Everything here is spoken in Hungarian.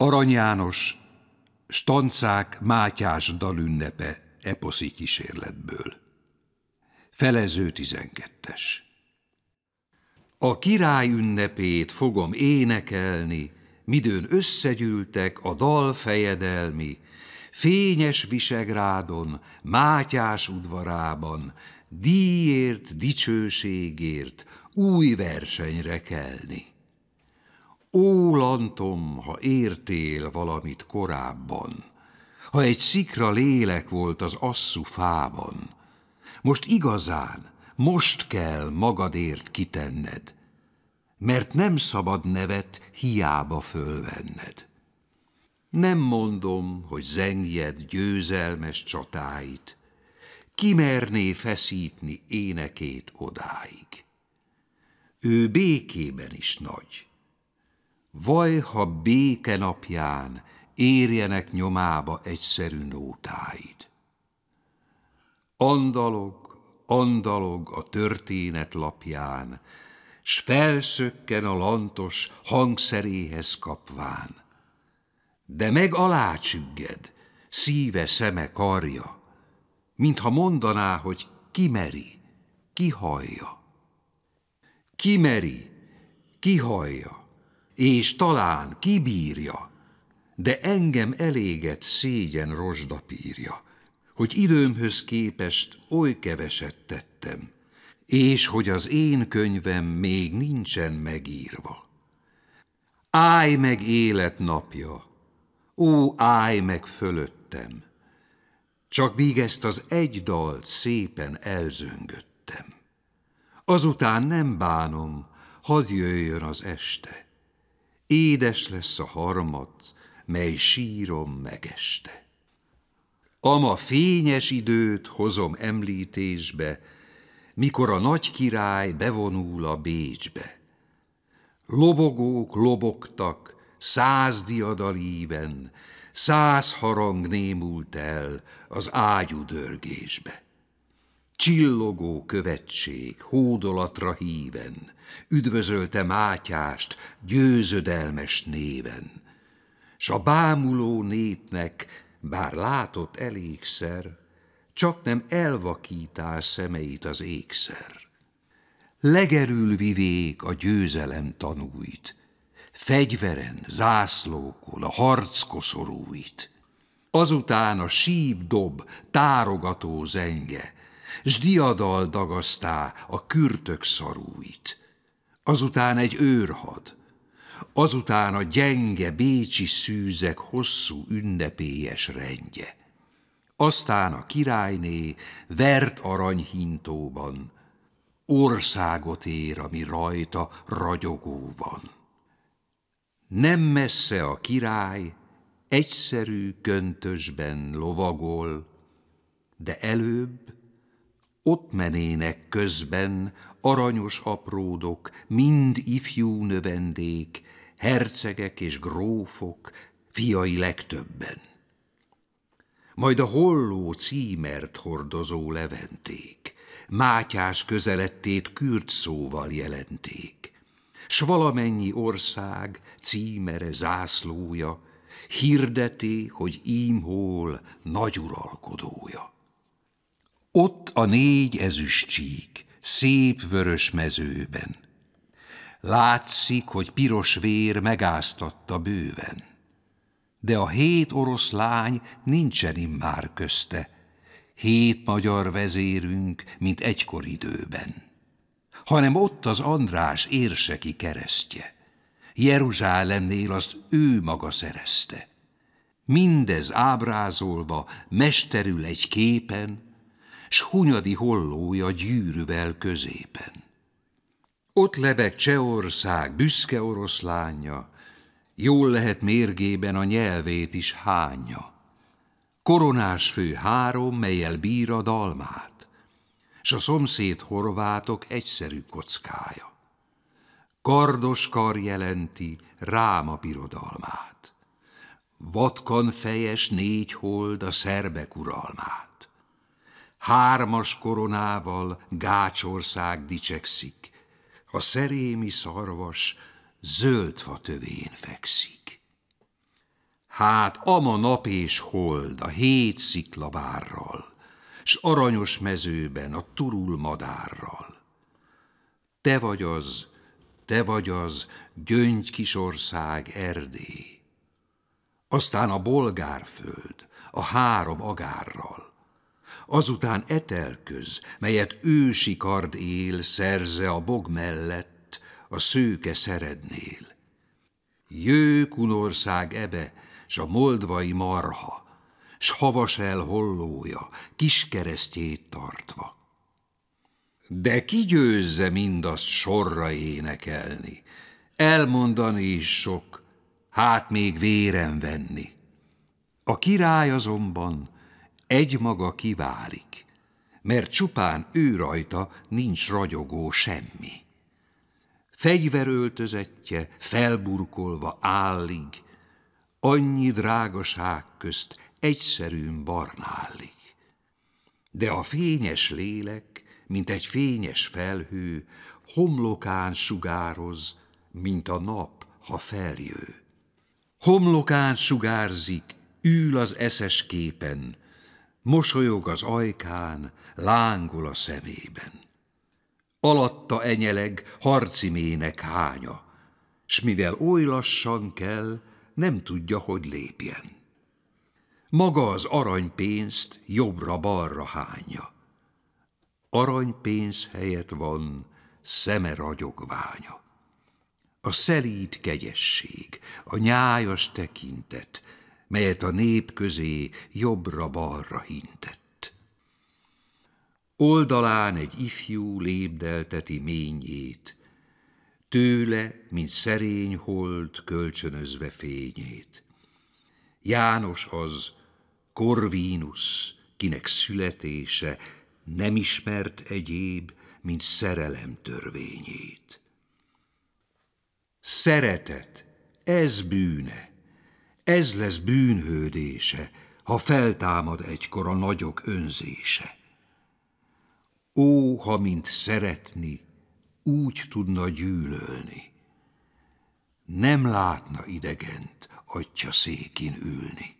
Arany János, Stancák Mátyás dalünnepe eposzi kísérletből. Felező 12-es. A király ünnepét fogom énekelni, midőn összegyűltek a dal fejedelmi, fényes Visegrádon, Mátyás udvarában, díjért, dicsőségért új versenyre kelni. Ó, Lantom, ha értél valamit korábban, ha egy szikra lélek volt az asszú fában, most igazán, most kell magadért kitenned, mert nem szabad nevet hiába fölvenned. Nem mondom, hogy zengjed győzelmes csatáit, kimerné feszítni énekét odáig. Ő békében is nagy, Vaj, ha béke napján érjenek nyomába egyszerű nótáid. Andalog, andalog a történet lapján, s felszökken a lantos hangszeréhez kapván. De meg alá csügged, szíve, szeme, karja, mintha mondaná, hogy kimeri, kihallja. Kimeri, kihallja és talán kibírja, de engem eléget szégyen rozsdapírja, hogy időmhöz képest oly keveset tettem, és hogy az én könyvem még nincsen megírva. Állj meg élet napja, ó, állj meg fölöttem, csak míg ezt az egy dalt szépen elzöngöttem. Azután nem bánom, hadd jöjjön az este, édes lesz a harmat, mely sírom megeste. Ama fényes időt hozom említésbe, mikor a nagy király bevonul a Bécsbe. Lobogók lobogtak, száz diadalíven, száz harang némult el az ágyú dörgésbe. Csillogó követség, hódolatra híven, Üdvözölte Mátyást győzödelmes néven. S a bámuló népnek, bár látott elégszer, Csak nem elvakítás szemeit az ékszer. Legerül vivék a győzelem tanúit, Fegyveren, zászlókon a harc koszorúit. Azután a dob, tárogató zenge, s diadal dagasztá a kürtök szarúit. Azután egy őrhad, azután a gyenge bécsi szűzek hosszú ünnepélyes rendje. Aztán a királyné vert aranyhintóban, országot ér, ami rajta ragyogó van. Nem messze a király, egyszerű köntösben lovagol, de előbb ott menének közben aranyos apródok, mind ifjú növendék, hercegek és grófok, fiai legtöbben. Majd a holló címert hordozó leventék, Mátyás közelettét kürt szóval jelenték, s valamennyi ország címere zászlója, hirdeti, hogy ímhol nagy uralkodója. Ott a négy csík, szép vörös mezőben. Látszik, hogy piros vér megáztatta bőven. De a hét oroszlány nincsen immár közte, hét magyar vezérünk, mint egykor időben. Hanem ott az András érseki keresztje, Jeruzsálemnél azt ő maga szerezte. Mindez ábrázolva, mesterül egy képen, s hunyadi hollója gyűrűvel középen. Ott lebeg Csehország büszke oroszlánya, jól lehet mérgében a nyelvét is hánya. Koronás fő három, melyel bír a dalmát, s a szomszéd horvátok egyszerű kockája. Kardos kar jelenti ráma pirodalmát, vatkan fejes négy hold a szerbek uralmát hármas koronával Gácsország dicsekszik, a szerémi szarvas zöld fa tövén fekszik. Hát ama nap és hold a hét sziklavárral, s aranyos mezőben a turul madárral. Te vagy az, te vagy az, gyöngy ország Erdély. Aztán a bolgárföld, a három agárral azután etelköz, melyet ősi kard él, szerze a bog mellett, a szőke szerednél. Jő kunország ebe, s a moldvai marha, s havas el hollója, keresztjét tartva. De ki győzze mindazt sorra énekelni, elmondani is sok, hát még véren venni. A király azonban egy maga kiválik, mert csupán ő rajta nincs ragyogó semmi. Fegyveröltözetje felburkolva állig, annyi drágaság közt egyszerűn barnálik. De a fényes lélek, mint egy fényes felhő, homlokán sugároz, mint a nap, ha feljő. Homlokán sugárzik, ül az eszes képen, mosolyog az ajkán, lángol a szemében. Alatta enyeleg harci mének hánya, s mivel oly lassan kell, nem tudja, hogy lépjen. Maga az aranypénzt jobbra-balra hánya. Aranypénz helyett van szeme ragyogványa. A szelíd kegyesség, a nyájas tekintet, melyet a nép közé jobbra-balra hintett. Oldalán egy ifjú lépdelteti ményét, tőle, mint szerény hold kölcsönözve fényét. János az, Corvinus, kinek születése nem ismert egyéb, mint szerelem törvényét. Szeretet, ez bűne, ez lesz bűnhődése, ha feltámad egykor a nagyok önzése. Ó, ha mint szeretni, úgy tudna gyűlölni. Nem látna idegent atya székin ülni.